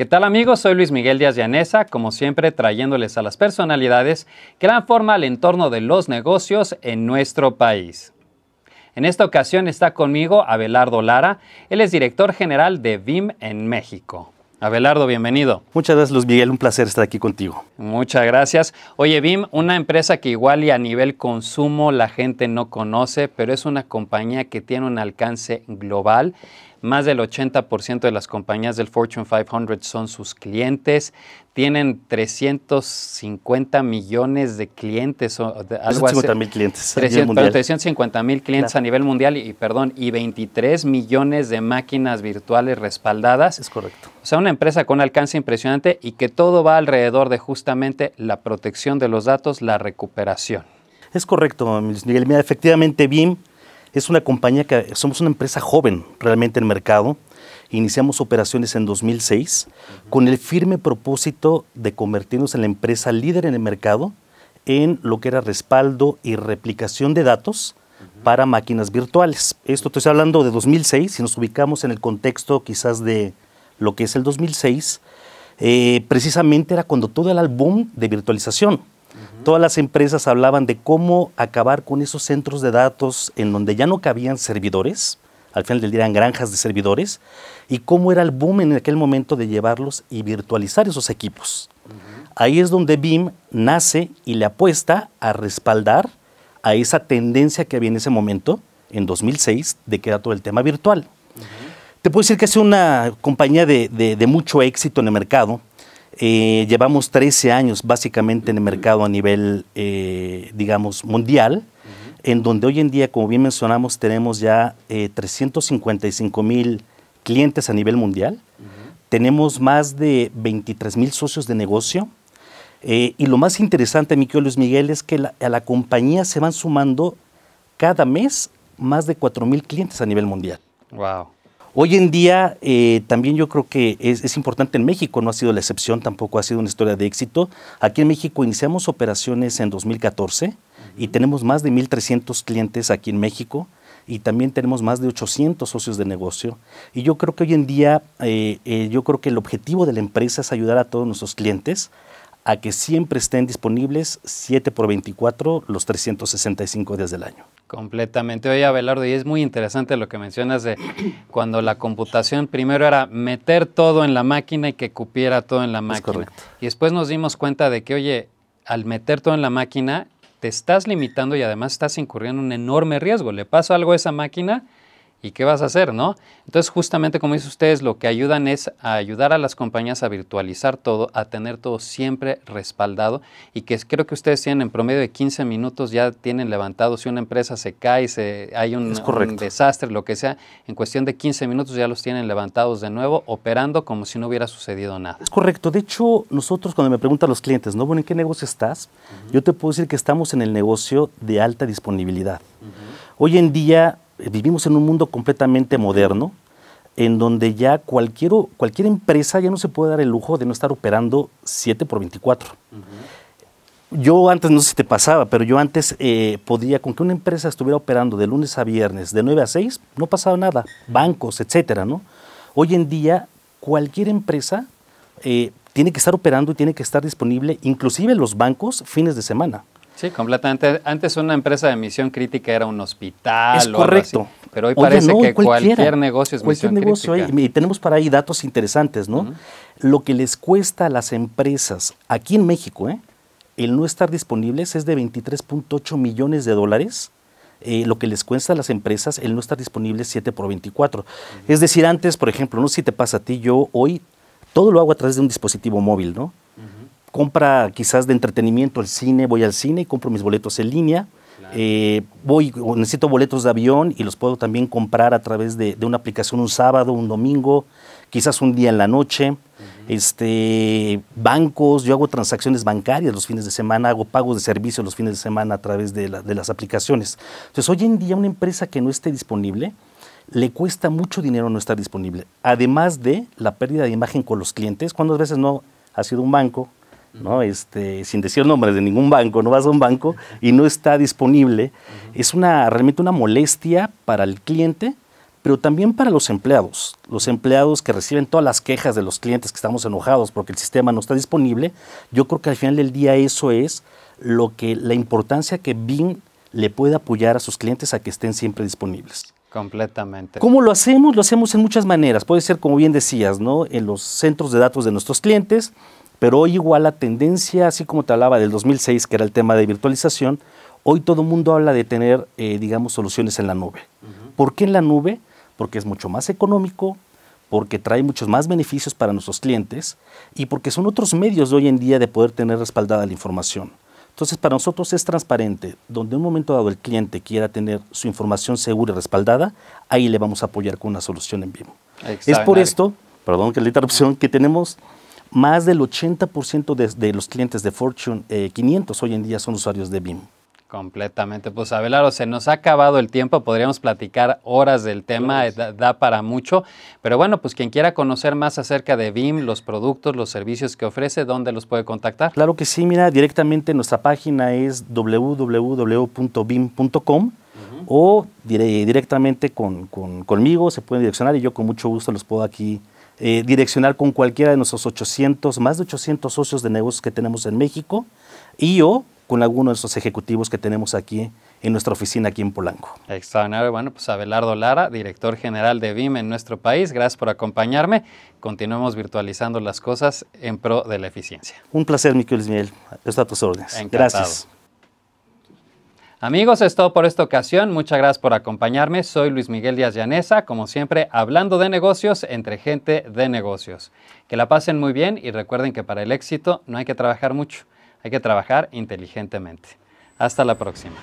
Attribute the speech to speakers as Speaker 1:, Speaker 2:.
Speaker 1: ¿Qué tal amigos? Soy Luis Miguel Díaz Llanesa, como siempre trayéndoles a las personalidades que dan forma al entorno de los negocios en nuestro país. En esta ocasión está conmigo Abelardo Lara, él es director general de BIM en México. Abelardo, bienvenido. Muchas gracias, Luis Miguel. Un placer estar aquí contigo. Muchas gracias. Oye, BIM, una empresa que igual y a nivel consumo la gente no conoce, pero es una compañía que tiene un alcance global más del 80% de las compañías del Fortune 500 son sus clientes. Tienen 350 millones de clientes. 350 mil clientes. 350 mil clientes a nivel mundial y, perdón, y 23 millones de máquinas virtuales respaldadas. Es correcto. O sea, una empresa con alcance impresionante y que todo va alrededor de justamente la protección de los datos, la recuperación.
Speaker 2: Es correcto, Miguel. Mira, efectivamente, BIM es una compañía que somos una empresa joven realmente en el mercado. Iniciamos operaciones en 2006 con el firme propósito de convertirnos en la empresa líder en el mercado en lo que era respaldo y replicación de datos para máquinas virtuales. Esto estoy hablando de 2006, si nos ubicamos en el contexto quizás de lo que es el 2006, eh, precisamente era cuando todo el boom de virtualización. Todas las empresas hablaban de cómo acabar con esos centros de datos en donde ya no cabían servidores, al final del día eran granjas de servidores, y cómo era el boom en aquel momento de llevarlos y virtualizar esos equipos. Ahí es donde BIM nace y le apuesta a respaldar a esa tendencia que había en ese momento, en 2006, de que era todo el tema virtual. Te puedo decir que es una compañía de mucho éxito en el mercado, eh, llevamos 13 años básicamente en el mercado a nivel, eh, digamos, mundial, en donde hoy en día, como bien mencionamos, tenemos ya 355 eh, mil clientes a nivel mundial, tenemos más de 23 mil socios de negocio, y lo más interesante, mi Luis Miguel, es que a la compañía se van sumando cada mes más de 4 mil clientes a nivel mundial. ¡Wow! Hoy en día eh, también yo creo que es, importante en México, no ha sido la excepción, tampoco ha sido una historia de éxito. Aquí en México iniciamos operaciones en 2014 y tenemos más de 1.300 clientes aquí en México y también tenemos más de 800 socios de negocio. Y yo creo que hoy en día, eh, eh, yo creo que el objetivo de la empresa es ayudar a todos nuestros clientes a que siempre estén disponibles 7 por 24 los 365 días del año.
Speaker 1: Completamente. Oye, Abelardo, y es muy interesante lo que mencionas de cuando la computación primero era meter todo en la máquina y que cupiera todo en la máquina. correcto. Y después nos dimos cuenta de que, oye, al meter todo en la máquina, te estás limitando y además estás incurriendo en un enorme riesgo. Le pasa algo a esa máquina ¿Y qué vas a hacer, no? Entonces, justamente como dicen ustedes, lo que ayudan es a ayudar a las compañías a virtualizar todo, a tener todo siempre respaldado y que creo que ustedes tienen en promedio de 15 minutos ya tienen levantado si una empresa se cae, se, hay un, desastre, lo que sea, en cuestión de 15 minutos ya los tienen levantados de nuevo, operando como si no hubiera sucedido nada.
Speaker 2: Es correcto. De hecho, nosotros cuando me preguntan los clientes, ¿no? Bueno, ¿en qué negocio estás? Yo te puedo decir que estamos en el negocio de alta disponibilidad. Hoy en día vivimos en un mundo completamente moderno, en donde ya cualquier, cualquier empresa ya no se puede dar el lujo de no estar operando 7 por 24. Yo antes, no sé si te pasaba, pero yo antes eh, podía, con que una empresa estuviera operando de lunes a viernes, de 9 a 6, no pasaba nada, bancos, etcétera, ¿no? Hoy en día, cualquier empresa eh, tiene que estar operando y tiene que estar disponible, inclusive los bancos, fines de semana.
Speaker 1: Sí, completamente. Antes una empresa de emisión crítica era un hospital. Es o correcto. Algo así, pero hoy parece que cualquier negocio es cualquier misión negocio
Speaker 2: y tenemos para ahí datos interesantes, ¿no? Lo que les cuesta a las empresas aquí en México, ¿eh? el no estar disponibles es de 23.8 millones de dólares. Eh, lo que les cuesta a las empresas el no estar disponibles 7 por 24. Es decir, antes, por ejemplo, no sé si te pasa a ti, yo hoy todo lo hago a través de un dispositivo móvil, ¿no? compra quizás de entretenimiento, al cine, voy al cine y compro mis boletos en línea. Eh, necesito boletos de avión y los puedo también comprar a través de, una aplicación un sábado, un domingo, quizás un día en la noche. este, bancos, yo hago transacciones bancarias los fines de semana, hago pagos de servicios los fines de semana a través de, de las aplicaciones. Entonces, hoy en día una empresa que no esté disponible, le cuesta mucho dinero no estar disponible. Además de la pérdida de imagen con los clientes, ¿cuántas veces no ha sido un banco ¿no? Este, sin decir nombres de ningún banco, no vas a un banco y no está disponible, es una, realmente una molestia para el cliente, pero también para los empleados. Los empleados que reciben todas las quejas de los clientes que estamos enojados porque el sistema no está disponible, yo creo que al final del día eso es lo que la importancia que BIM le puede apoyar a sus clientes a que estén siempre disponibles.
Speaker 1: Completamente.
Speaker 2: ¿Cómo lo hacemos? Lo hacemos en muchas maneras. Puede ser, como bien decías, ¿no? en los centros de datos de nuestros clientes, pero hoy igual la tendencia, así como te hablaba del 2006, que era el tema de virtualización, hoy todo el mundo habla de tener, eh, digamos, soluciones en la nube. ¿Por qué en la nube? Porque es mucho más económico, porque trae muchos más beneficios para nuestros clientes y porque son otros medios de hoy en día de poder tener respaldada la información. Entonces, para nosotros es transparente. Donde un momento dado el cliente quiera tener su información segura y respaldada, ahí le vamos a apoyar con una solución en vivo. Es por esto, perdón que la interrupción, que tenemos más del 80% de, los clientes de Fortune 500 eh, hoy en día son usuarios de BIM.
Speaker 1: Completamente. Pues Abelardo, se nos ha acabado el tiempo, podríamos platicar horas del tema, da, para mucho, pero bueno, pues quien quiera conocer más acerca de BIM, los productos, los servicios que ofrece, ¿dónde los puede contactar?
Speaker 2: Claro que sí, mira, directamente nuestra página es www.bim.com o directamente conmigo se pueden direccionar y yo con mucho gusto los puedo aquí eh, direccionar con cualquiera de nuestros 800, más de 800 socios de negocios que tenemos en México y o con alguno de esos ejecutivos que tenemos aquí en nuestra oficina aquí en Polanco.
Speaker 1: Extraordinario. Bueno, pues Abelardo Lara, director general de BIM en nuestro país, gracias por acompañarme. Continuemos virtualizando las cosas en pro de la eficiencia.
Speaker 2: Un placer, Miquel Miguel. Está a tus órdenes. Gracias.
Speaker 1: Amigos, es todo por esta ocasión. Muchas gracias por acompañarme. Soy Luis Miguel Díaz Llanesa, como siempre, hablando de negocios entre gente de negocios. Que la pasen muy bien y recuerden que para el éxito no hay que trabajar mucho, hay que trabajar inteligentemente. Hasta la próxima.